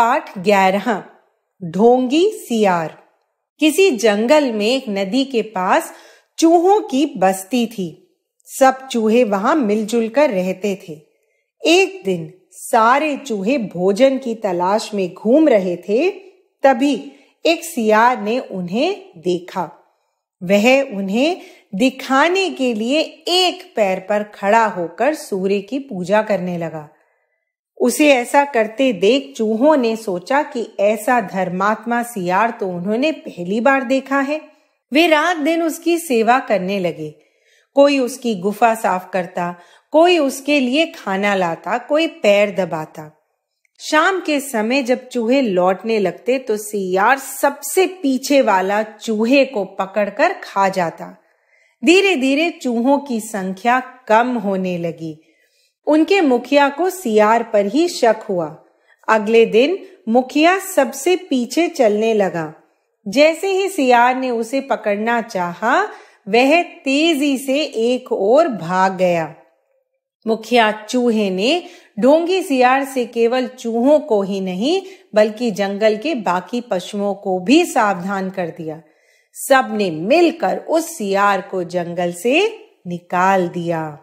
पाठ ग्यारह ढोंगी सियार किसी जंगल में एक नदी के पास चूहों की बस्ती थी सब चूहे वहां मिलजुल कर रहते थे एक दिन सारे चूहे भोजन की तलाश में घूम रहे थे तभी एक सियार ने उन्हें देखा वह उन्हें दिखाने के लिए एक पैर पर खड़ा होकर सूर्य की पूजा करने लगा उसे ऐसा करते देख चूहों ने सोचा कि ऐसा धर्मात्मा सियार तो उन्होंने पहली बार देखा है वे रात दिन उसकी सेवा करने लगे कोई उसकी गुफा साफ करता कोई उसके लिए खाना लाता कोई पैर दबाता शाम के समय जब चूहे लौटने लगते तो सियार सबसे पीछे वाला चूहे को पकड़कर खा जाता धीरे धीरे चूहों की संख्या कम होने लगी उनके मुखिया को सियार पर ही शक हुआ अगले दिन मुखिया सबसे पीछे चलने लगा जैसे ही सियार ने उसे पकड़ना चाहा, वह तेजी से एक ओर भाग गया मुखिया चूहे ने ढोंगी सियार से केवल चूहों को ही नहीं बल्कि जंगल के बाकी पशुओं को भी सावधान कर दिया सबने मिलकर उस सियार को जंगल से निकाल दिया